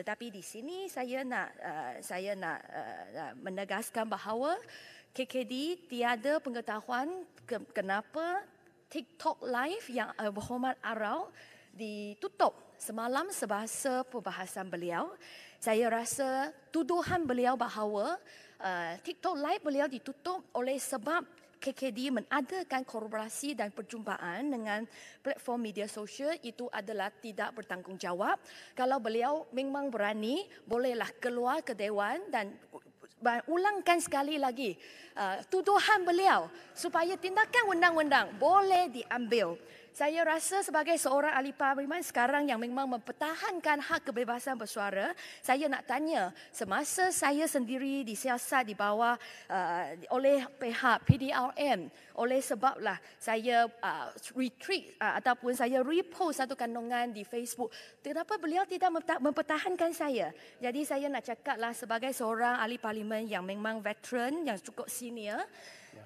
Tetapi di sini saya nak uh, saya nak uh, menegaskan bahawa KKD tiada pengetahuan ke- kenapa TikTok live yang uh, berhormat Arau ditutup semalam sebahasa perbahasan beliau. Saya rasa tuduhan beliau bahawa uh, TikTok live beliau ditutup oleh sebab KKD menadakan korporasi dan perjumpaan dengan platform media sosial itu adalah tidak bertanggungjawab. Kalau beliau memang berani, bolehlah keluar ke Dewan dan ulangkan sekali lagi uh, tuduhan beliau supaya tindakan undang-undang boleh diambil saya rasa sebagai seorang ahli parlimen sekarang yang memang mempertahankan hak kebebasan bersuara, saya nak tanya semasa saya sendiri disiasat di bawah uh, oleh pihak PDRM oleh sebablah saya uh, retreat uh, ataupun saya repost satu kandungan di Facebook, kenapa beliau tidak mempertahankan saya? Jadi saya nak cakaplah sebagai seorang ahli parlimen yang memang veteran yang cukup senior,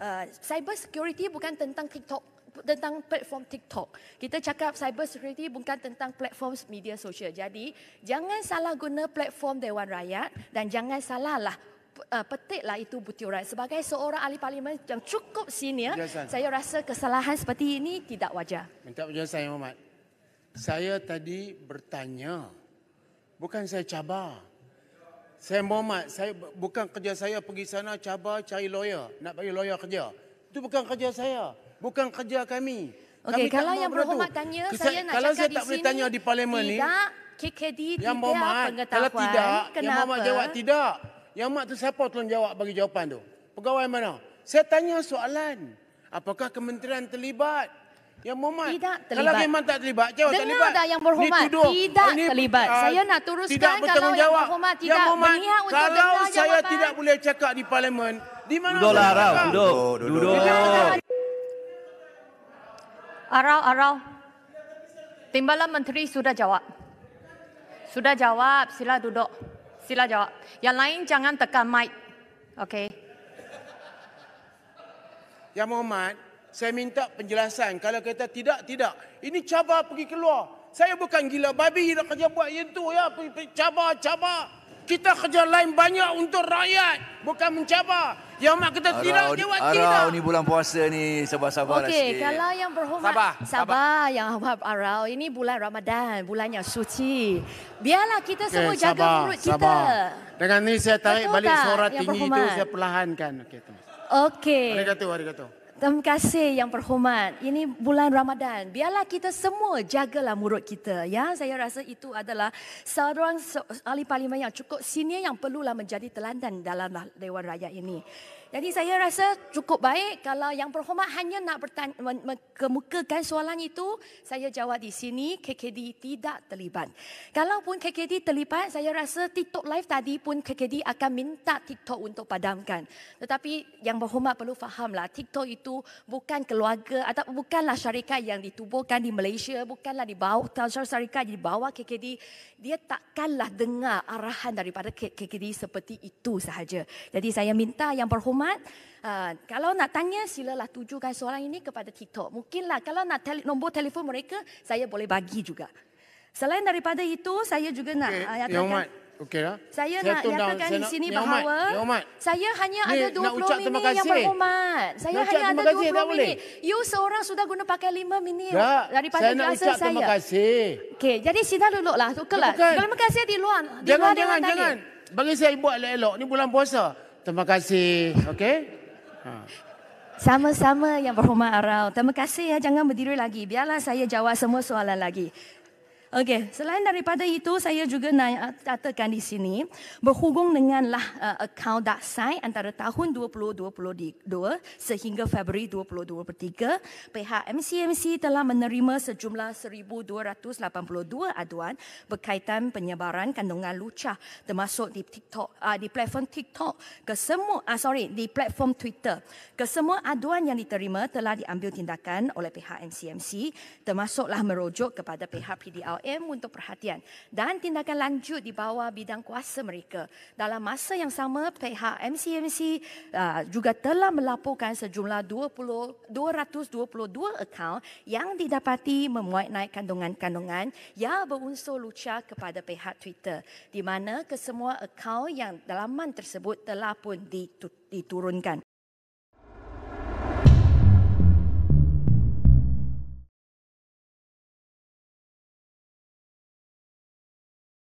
uh, cyber security bukan tentang TikTok tentang platform TikTok. Kita cakap cyber security bukan tentang platform media sosial. Jadi, jangan salah guna platform Dewan Rakyat dan jangan salahlah uh, petiklah itu butiran. Sebagai seorang ahli parlimen yang cukup senior, penjelasan. saya rasa kesalahan seperti ini tidak wajar. Minta penjelasan, Yang Mohd. Saya tadi bertanya, bukan saya cabar. Saya Mohd, saya bukan kerja saya pergi sana cabar cari lawyer, nak bagi lawyer kerja. Itu bukan kerja saya. Bukan kerja kami. Okey, kalau yang berhormat tanya, Kesa- saya nak cakap di Kalau saya tak boleh tanya di parlimen ni. Tidak, KKD yang tidak pengetahuan. Kalau tidak, kenapa? yang berhormat jawab tidak. Yang mak tu siapa tolong jawab bagi jawapan tu? Pegawai mana? Saya tanya soalan. Apakah kementerian terlibat? Yang Muhammad. Tidak terlibat. Kalau memang tak terlibat, jawab Dengar terlibat. Dengar dah yang berhormat. Ini tuduh. Tidak ini, terlibat. Uh, saya nak teruskan tidak kalau yang berhormat tidak yang Muhammad, berniat untuk dengar jawapan. Kalau saya tidak boleh cakap di parlimen, di mana Duduklah, Rau. Duduk. Lah, Duduk. Arau, Arau. Timbalan Menteri sudah jawab. Sudah jawab, sila duduk. Sila jawab. Yang lain jangan tekan mic. Okey. Yang Mohamad, saya minta penjelasan. Kalau kata tidak, tidak. Ini cabar pergi keluar saya bukan gila babi nak kerja buat yang tu ya cabar-cabar kita kerja lain banyak untuk rakyat bukan mencabar yang mak kita tidak dia buat tidak ni bulan puasa ni sabar-sabar lah okay, sikit okey kalau yang berhormat sabar, sabar, sabar. yang hormat arau ini bulan Ramadan bulannya suci biarlah kita okay, semua jaga perut kita sabar. dengan ni saya tarik Betul balik suara tinggi berhormat. itu saya perlahankan okey okey hari kata Terima kasih yang berhormat. Ini bulan Ramadan. Biarlah kita semua jagalah murid kita. Ya, saya rasa itu adalah seorang ahli parlimen yang cukup senior yang perlulah menjadi teladan dalam lah- Dewan Rakyat ini. Jadi saya rasa cukup baik kalau yang berhormat hanya nak kemukakan soalan itu, saya jawab di sini KKD tidak terlibat. Kalau pun KKD terlibat, saya rasa TikTok live tadi pun KKD akan minta TikTok untuk padamkan. Tetapi yang berhormat perlu fahamlah TikTok itu bukan keluarga atau bukanlah syarikat yang ditubuhkan di Malaysia, bukanlah di bawah syarikat di bawah KKD. Dia takkanlah dengar arahan daripada KKD seperti itu sahaja. Jadi saya minta yang berhormat maklumat. Uh, kalau nak tanya silalah tujukan soalan ini kepada TikTok. Mungkinlah kalau nak tel- nombor telefon mereka saya boleh bagi juga. Selain daripada itu saya juga okay. nak uh, nyatakan. Yomat. Okay lah. Saya, saya nak nyatakan di sini Yomat. bahawa Yomat. saya hanya ni ada 20 minit yang berhormat. Saya nak hanya ada 20 kasih, minit. You seorang sudah guna pakai 5 minit tak. daripada saya biasa saya. Saya nak ucap terima kasih. Okey, jadi sini duduklah. Terima kasih di jangan, luar jangan, jangan. Bagi saya buat elok-elok. Ini bulan puasa. Terima kasih. okay. Ha. Sama-sama yang berhormat Arau. Terima kasih ya. Jangan berdiri lagi. Biarlah saya jawab semua soalan lagi. Okey, selain daripada itu saya juga nak catatkan di sini berhubung denganlah uh, eh, account dark side antara tahun 2022 sehingga Februari 2023, pihak MCMC telah menerima sejumlah 1282 aduan berkaitan penyebaran kandungan lucah termasuk di TikTok uh, di platform TikTok ke semua uh, ah, sorry di platform Twitter. Kesemua aduan yang diterima telah diambil tindakan oleh pihak MCMC termasuklah merujuk kepada pihak PDR PKM untuk perhatian dan tindakan lanjut di bawah bidang kuasa mereka. Dalam masa yang sama, pihak MCMC uh, juga telah melaporkan sejumlah 20, 222 akaun yang didapati memuat naik kandungan-kandungan yang berunsur lucah kepada pihak Twitter di mana kesemua akaun yang dalaman tersebut telah pun ditutup diturunkan